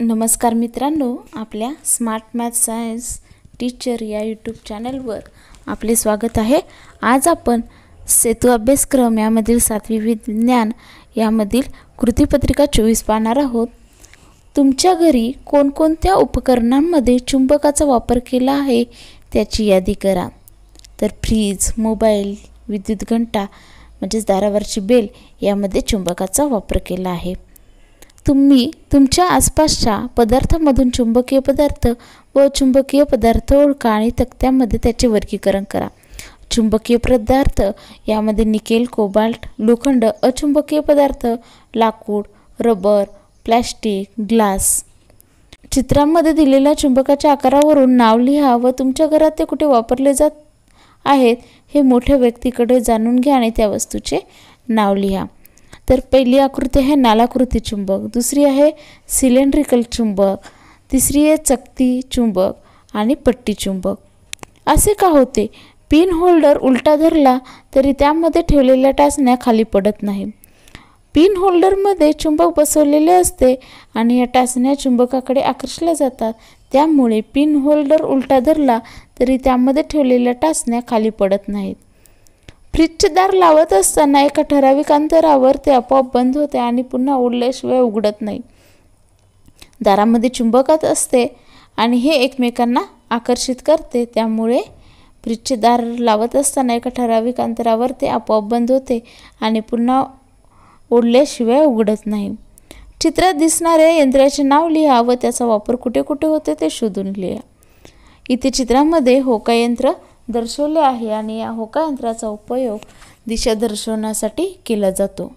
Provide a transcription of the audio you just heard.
नमस्कार मित्रांनो आपल्या स्मार्ट मॅथ सायन्स टीचर या यूट्यूब चॅनलवर आपले स्वागत आहे आज आपण सेतू अभ्यासक्रम यामधील सातवी विज्ञान यामधील कृतीपत्रिका चोवीस पाहणार आहोत तुमच्या घरी कोणकोणत्या उपकरणांमध्ये चुंबकाचा वापर केला आहे त्याची यादी करा तर फ्रीज मोबाईल विद्युत घंटा म्हणजेच दारावरची बेल यामध्ये चुंबकाचा वापर केला आहे तुम्ही तुमच्या आसपासच्या पदार्थामधून चुंबकीय पदार्थ व चुंबकीय पदार्थ ओळखा आणि तक्त्यामध्ये त्याचे वर्गीकरण करा चुंबकीय पदार्थ यामध्ये निकेल कोबाल्ट लोखंड अचुंबकीय पदार्थ लाकूड रबर प्लॅस्टिक ग्लास चित्रांमध्ये दिलेल्या चुंबकाच्या आकारावरून नाव लिहा व तुमच्या घरात ते कुठे वापरले जात आहेत हे मोठ्या व्यक्तीकडे जाणून घ्या आणि त्या वस्तूचे नाव लिहा तर पहिली आकृती आहे नालाकृती चुंबक दुसरी आहे सिलेंड्रिकल चुंबक तिसरी आहे चकती चुंबक आणि पट्टी चुंबक असे का होते पिन होल्डर उलटा धरला तरी त्यामध्ये ठेवलेल्या टाचण्या खाली पडत नाही पिन होल्डरमध्ये चुंबक बसवलेले असते आणि या टाचण्या चुंबकाकडे आकर्षल्या जातात त्यामुळे पिन होल्डर उलटा धरला तरी त्यामध्ये ठेवलेल्या टाचण्या खाली पडत नाहीत फ्रिजचे दार लावत असताना एका ठराविक अंतरावर ते आपोआप बंद होते आणि पुन्हा ओढल्याशिवाय उघडत नाही दारामध्ये चुंबकात असते आणि हे एकमेकांना आकर्षित करते त्यामुळे फ्रिजचे दार लावत असताना एका ठराविक अंतरावर ते आपोआप बंद होते आणि पुन्हा ओढल्याशिवाय उघडत नाही चित्रात दिसणाऱ्या यंत्राचे नाव लिहा व त्याचा वापर कुठे कुठे होते ते शोधून लिहा इथे चित्रामध्ये होका यंत्र दर्शवले आहे आणि या होकायंत्राचा उपयोग दिशा दर्शवण्यासाठी केला जातो